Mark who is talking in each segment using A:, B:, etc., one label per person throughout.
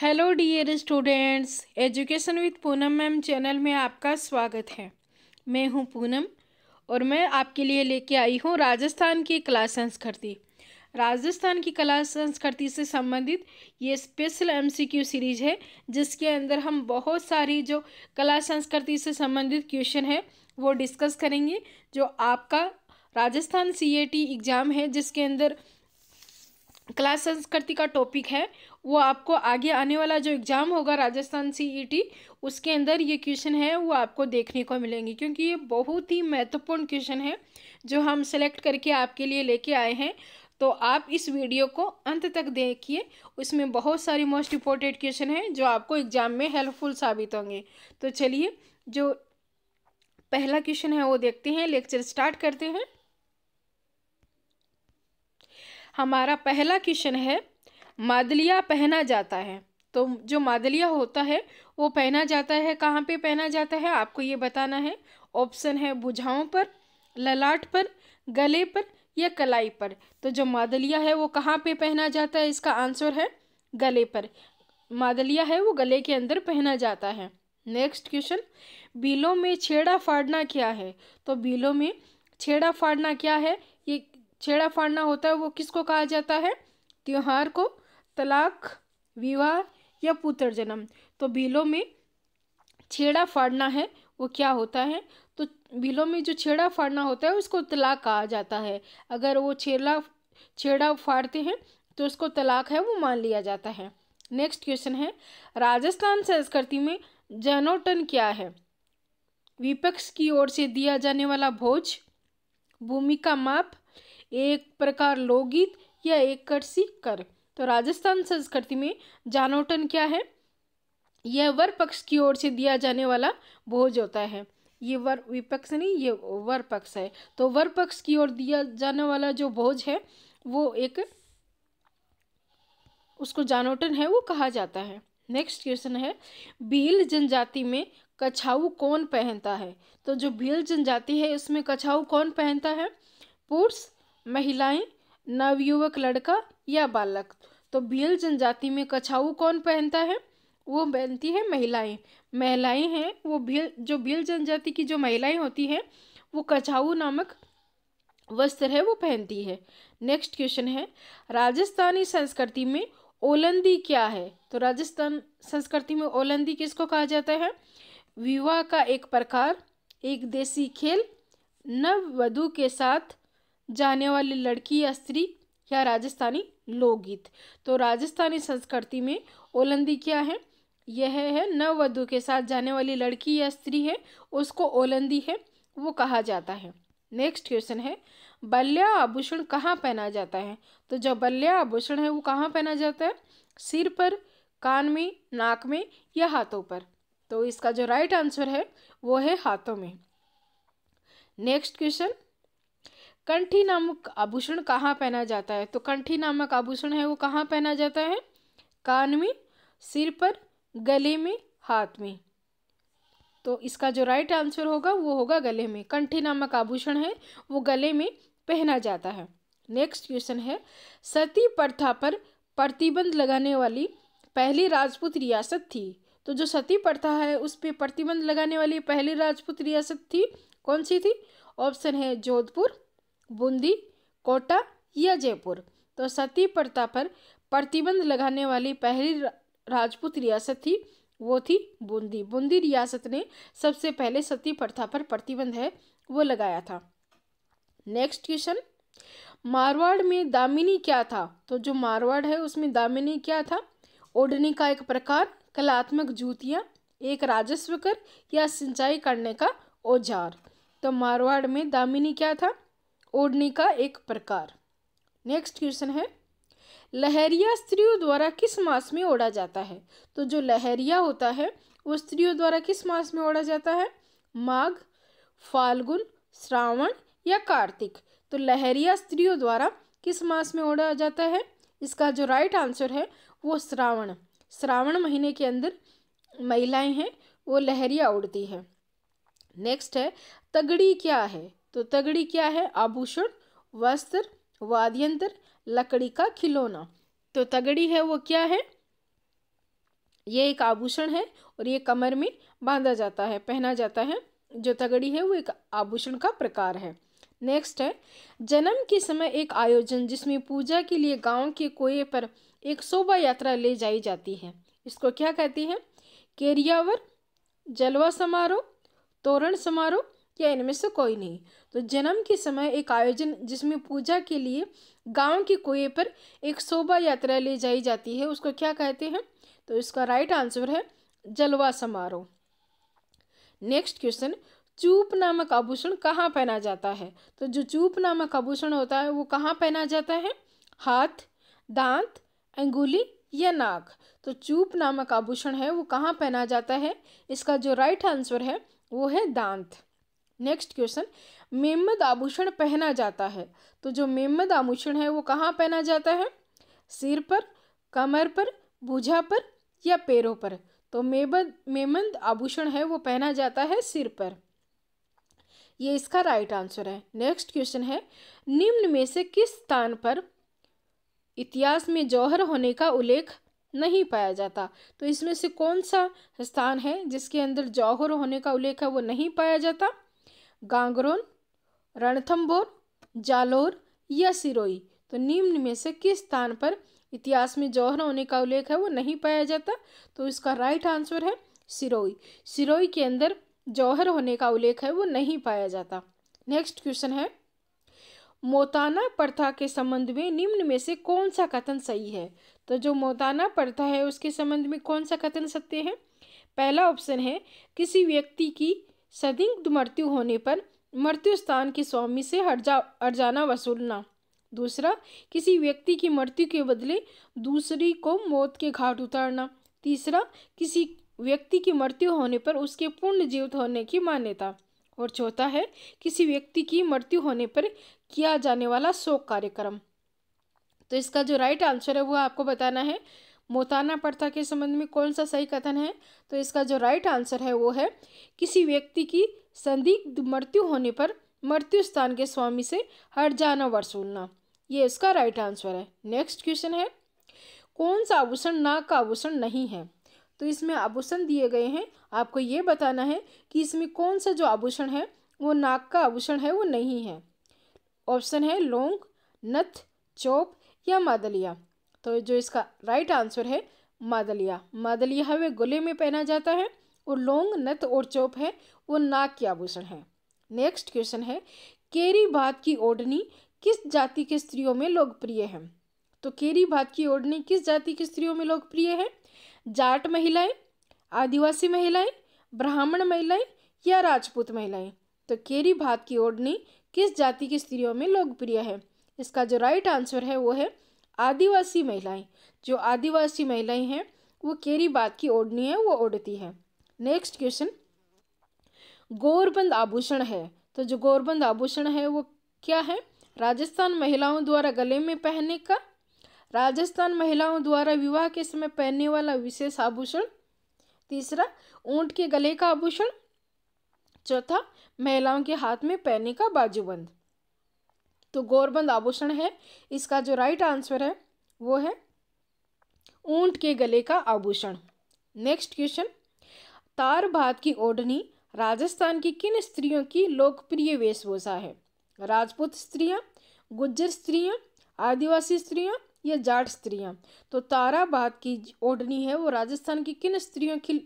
A: hello dear students education with Poonam ma'am channel में आपका स्वागत है मैं हूं पूनम और मैं आपके लिए लेके आई हूं राजस्थान की कला संस्कृति राजस्थान की कला संस्कृति से संबंधित ये स्पेशल एमसीक्यू सीरीज है जिसके अंदर हम बहुत सारी जो कला संस्कृति से संबंधित क्वेश्चन है वो डिस्कस करेंगे जो आपका राजस्थान सी एग्ज़ाम है जिसके अंदर कला संस्कृति का टॉपिक है वो आपको आगे आने वाला जो एग्ज़ाम होगा राजस्थान सीईटी e उसके अंदर ये क्वेश्चन है वो आपको देखने को मिलेंगे क्योंकि ये बहुत ही महत्वपूर्ण क्वेश्चन है जो हम सेलेक्ट करके आपके लिए लेके आए हैं तो आप इस वीडियो को अंत तक देखिए उसमें बहुत सारी मोस्ट इम्पोर्टेंट क्वेश्चन हैं जो आपको एग्ज़ाम में हेल्पफुल साबित होंगे तो चलिए जो पहला क्वेश्चन है वो देखते हैं लेक्चर स्टार्ट करते हैं हमारा पहला क्वेश्चन है मादलिया पहना जाता है तो जो मादलिया होता है वो पहना जाता है कहाँ पे पहना जाता है आपको ये बताना है ऑप्शन है बुझाओं पर ललाट पर गले पर या कलाई पर तो जो मादलिया है वो कहाँ पे पहना जाता है इसका आंसर है गले पर मादलिया है वो गले के अंदर पहना जाता है नेक्स्ट क्वेश्चन बिलों में छेड़ा फाड़ना क्या है तो बिलों में छेड़ा फाड़ना क्या है छेड़ा फाड़ना होता है वो किसको कहा जाता है त्यौहार को तलाक विवाह या पुत्र जन्म तो भीलों में छेड़ा फाड़ना है वो क्या होता है तो भीलों में जो छेड़ा फाड़ना होता है उसको तलाक कहा जाता है अगर वो छेड़ा छेड़ा फाड़ते हैं तो उसको तलाक है वो मान लिया जाता है नेक्स्ट क्वेश्चन है राजस्थान संस्कृति में जनोटन क्या है विपक्ष की ओर से दिया जाने वाला भोज भूमि का माप एक प्रकार लोकगीत या एक करसी कर तो राजस्थान संस्कृति में जानोटन क्या है यह वर पक्ष की ओर से दिया जाने वाला भोज होता है ये वर विपक्ष नहीं ये वर पक्ष है तो वर पक्ष की ओर दिया जाने वाला जो भोज है वो एक उसको जानोटन है वो कहा जाता है नेक्स्ट क्वेश्चन है भील जनजाति में कछाऊ कौन पहनता है तो जो भील जनजाति है इसमें कछाऊ कौन पहनता है पुरुष महिलाएं नवयुवक लड़का या बालक तो भील जनजाति में कछाऊ कौन पहनता है वो पहनती है महिलाएं महिलाएं हैं वो भील जो भील जनजाति की जो महिलाएं होती हैं वो कछाऊ नामक वस्त्र है वो पहनती है नेक्स्ट क्वेश्चन है राजस्थानी संस्कृति में ओलंदी क्या है तो राजस्थान संस्कृति में ओलंदी किसको कहा जाता है विवाह का एक प्रकार एक देसी खेल नव वधु के साथ जाने वाली लड़की या स्त्री या राजस्थानी लोकगीत तो राजस्थानी संस्कृति में ओलंदी क्या है यह है नववधु के साथ जाने वाली लड़की या स्त्री है उसको ओलंदी है वो कहा जाता है नेक्स्ट क्वेश्चन है बल्या आभूषण कहाँ पहना जाता है तो जो बल्या आभूषण है वो कहाँ पहना जाता है सिर पर कान में नाक में या हाथों पर तो इसका जो राइट आंसर है वो है हाथों में नेक्स्ट क्वेश्चन कंठी नामक आभूषण कहाँ पहना जाता है तो कंठी नामक आभूषण है वो कहाँ पहना जाता है कान में सिर पर गले में हाथ में तो इसका जो राइट आंसर होगा वो होगा गले में कंठी नामक आभूषण है वो गले में पहना जाता है नेक्स्ट क्वेश्चन है सती प्रथा पर प्रतिबंध लगाने वाली पहली राजपूत रियासत थी तो जो सती प्रथा है उस पर प्रतिबंध लगाने वाली पहली राजपूत रियासत थी कौन सी थी ऑप्शन है जोधपुर बूंदी कोटा या जयपुर तो सती प्रथा पर प्रतिबंध लगाने वाली पहली राजपूत रियासत थी वो थी बूंदी बूंदी रियासत ने सबसे पहले सती प्रथा पर प्रतिबंध है वो लगाया था नेक्स्ट क्वेश्चन मारवाड़ में दामिनी क्या था तो जो मारवाड़ है उसमें दामिनी क्या था ओढ़नी का एक प्रकार कलात्मक जूतियाँ एक राजस्व कर या सिंचाई करने का औजार तो मारवाड़ में दामिनी क्या था ओढ़नी का एक प्रकार नेक्स्ट क्वेश्चन है लहरिया स्त्रियों द्वारा किस मास में ओढ़ा जाता है तो जो लहरिया होता है वो स्त्रियों द्वारा किस मास में ओढ़ा जाता है माघ फाल्गुन श्रावण या कार्तिक तो लहरिया स्त्रियों द्वारा किस मास में ओढ़ा जाता है इसका जो राइट आंसर है वो श्रावण श्रावण महीने के अंदर महिलाएं हैं वो लहरिया उड़ती है नेक्स्ट है तगड़ी क्या है तो तगड़ी क्या है आभूषण वस्त्र वाद्यंत्र लकड़ी का खिलौना तो तगड़ी है वो क्या है ये एक आभूषण है और ये कमर में बांधा जाता है पहना जाता है जो तगड़ी है वो एक आभूषण का प्रकार है नेक्स्ट है जन्म के समय एक आयोजन जिसमें पूजा के लिए गांव के कोये पर एक शोभा यात्रा ले जाई जाती है इसको क्या कहती है केरियावर जलवा समारोह तोरण समारोह या इनमें से कोई नहीं तो जन्म के समय एक आयोजन जिसमें पूजा के लिए गांव के कुएं पर एक शोभा यात्रा ले जाई जाती है उसको क्या कहते हैं तो इसका राइट आंसर है जलवा समारोह नेक्स्ट क्वेश्चन चूप नामक आभूषण कहाँ पहना जाता है तो जो चूप नामक आभूषण होता है वो कहाँ पहना जाता है हाथ दांत अंगुली या नाक तो चूप नामक आभूषण है वो कहाँ पहना जाता है इसका जो राइट आंसर है वो है दांत नेक्स्ट क्वेश्चन मेमद आभूषण पहना जाता है तो जो मेमद आभूषण है वो कहाँ पहना जाता है सिर पर कमर पर भुजा पर या पैरों पर तो मेबद मेमंद आभूषण है वो पहना जाता है सिर पर ये इसका राइट आंसर है नेक्स्ट क्वेश्चन है निम्न में से किस स्थान पर इतिहास में जौहर होने का उल्लेख नहीं पाया जाता तो इसमें से कौन सा स्थान है जिसके अंदर जौहर होने का उल्लेख है वो नहीं पाया जाता गांगरोन रणथम्बोर जालोर या सिरोई तो निम्न में से किस स्थान पर इतिहास में जौहर होने का उल्लेख है वो नहीं पाया जाता तो इसका राइट आंसर है सिरोई सिरोई के अंदर जौहर होने का उल्लेख है वो नहीं पाया जाता नेक्स्ट क्वेश्चन है मोताना प्रथा के संबंध में निम्न में से कौन सा कथन सही है तो जो मोताना प्रथा है उसके संबंध में कौन सा कथन सत्य है पहला ऑप्शन है किसी व्यक्ति की सदिग्ध मृत्यु होने पर मृत्यु स्थान के स्वामी से हर्जा अर्जाना वसूलना दूसरा किसी व्यक्ति की मृत्यु के बदले दूसरी को मौत के घाट उतारना तीसरा किसी व्यक्ति की मृत्यु होने पर उसके पूर्ण जीवित होने की मान्यता और चौथा है किसी व्यक्ति की मृत्यु होने पर किया जाने वाला शोक कार्यक्रम तो इसका जो राइट आंसर है वो आपको बताना है मोताना प्रथा के संबंध में कौन सा सही कथन है तो इसका जो राइट आंसर है वो है किसी व्यक्ति की संदिग्ध मृत्यु होने पर मृत्यु स्थान के स्वामी से हर जाना वसूलना ये इसका राइट आंसर है नेक्स्ट क्वेश्चन है कौन सा आभूषण नाक का आभूषण नहीं है तो इसमें आभूषण दिए गए हैं आपको ये बताना है कि इसमें कौन सा जो आभूषण है वो नाक का आभूषण है वो नहीं है ऑप्शन है लोंग नथ चौप या मादलिया तो जो इसका राइट आंसर है मादलिया मादलिया वे गले में पहना जाता है और लौंग नत और चौप है वो नाक के आभूषण है नेक्स्ट क्वेश्चन है केरी भात की ओढ़नी किस जाति के स्त्रियों में लोकप्रिय है तो केरी भात की ओढ़नी किस जाति की स्त्रियों में लोकप्रिय है जाट महिलाएं आदिवासी महिलाएं ब्राह्मण महिलाएं या राजपूत महिलाएं तो केरी भात की ओढ़नी किस जाति की स्त्रियों में लोकप्रिय है इसका जो राइट आंसर है वो है आदिवासी महिलाएं जो आदिवासी महिलाएं हैं वो केरी बात की ओढ़नी है वो ओढ़ती है नेक्स्ट क्वेश्चन गोरबंद आभूषण है तो जो गोरबंद आभूषण है वो क्या है राजस्थान महिलाओं द्वारा गले में पहनने का राजस्थान महिलाओं द्वारा विवाह के समय पहनने वाला विशेष आभूषण तीसरा ऊंट के गले का आभूषण चौथा महिलाओं के हाथ में पहनने का बाजूबंद तो गौरबंद आभूषण है इसका जो राइट आंसर है वो है ऊंट के गले का आभूषण नेक्स्ट क्वेश्चन तार भात की ओढ़नी राजस्थान की किन स्त्रियों की लोकप्रिय वेशभूषा है राजपूत स्त्रियां गुज्जर स्त्रियां आदिवासी स्त्रियां या जाट स्त्रियां तो तारा भात की ओढ़नी है वो राजस्थान की किन स्त्रियों की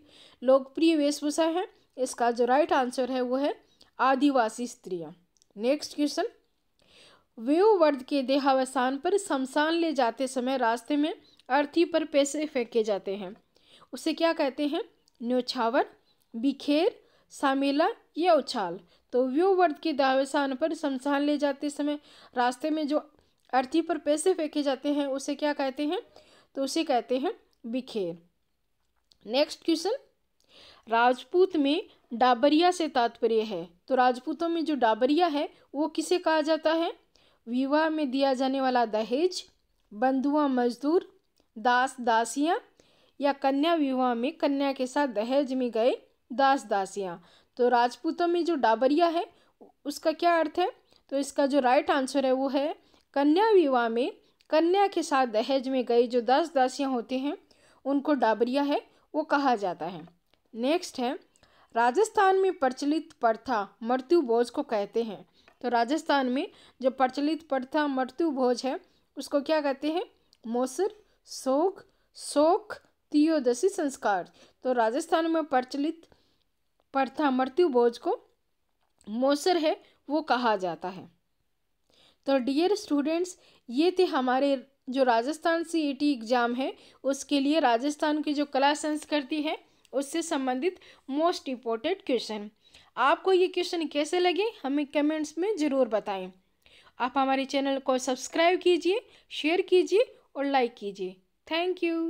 A: लोकप्रिय वेशभूषा है इसका जो राइट आंसर है वो है आदिवासी स्त्रियां नेक्स्ट क्वेश्चन वेववर्ध के देहावसान पर शमशान ले जाते समय रास्ते में अर्थी पर पैसे फेंके जाते हैं उसे क्या कहते हैं न्योछावर बिखेर सामेला या उछाल तो व्यूवर्ध के दावेसान पर शमशान ले जाते समय रास्ते में जो अर्थी पर पैसे फेंके जाते हैं उसे क्या कहते हैं तो उसे कहते हैं बिखेर नेक्स्ट क्वेश्चन राजपूत में डाबरिया से तात्पर्य है तो राजपूतों में जो डाबरिया है वो किसे कहा जाता है विवाह में दिया जाने वाला दहेज बंधुआ मजदूर दास दासियाँ या कन्या विवाह में कन्या के साथ दहेज में गए दास दासियाँ तो राजपूतों में जो डाबरिया है उसका क्या अर्थ है तो इसका जो राइट आंसर है वो है कन्या विवाह में कन्या के साथ दहेज में गए जो दास दासियाँ होते हैं उनको डाबरिया है वो कहा जाता है नेक्स्ट है राजस्थान में प्रचलित प्रथा मृत्यु बोझ को कहते हैं तो राजस्थान में जो प्रचलित प्रथा मृत्यु भोज है उसको क्या कहते हैं मोसर सोख शोक तीयोदशी संस्कार तो राजस्थान में प्रचलित प्रथा मृत्यु भोज को मोसर है वो कहा जाता है तो डियर स्टूडेंट्स ये थे हमारे जो Rajasthan C E e exam है उसके लिए राजस्थान की जो कला संस्कृति है उससे संबंधित मोस्ट इम्पोर्टेंट क्वेश्चन आपको ये क्वेश्चन कैसे लगे हमें कमेंट्स में ज़रूर बताएं आप हमारे चैनल को सब्सक्राइब कीजिए शेयर कीजिए और लाइक कीजिए थैंक यू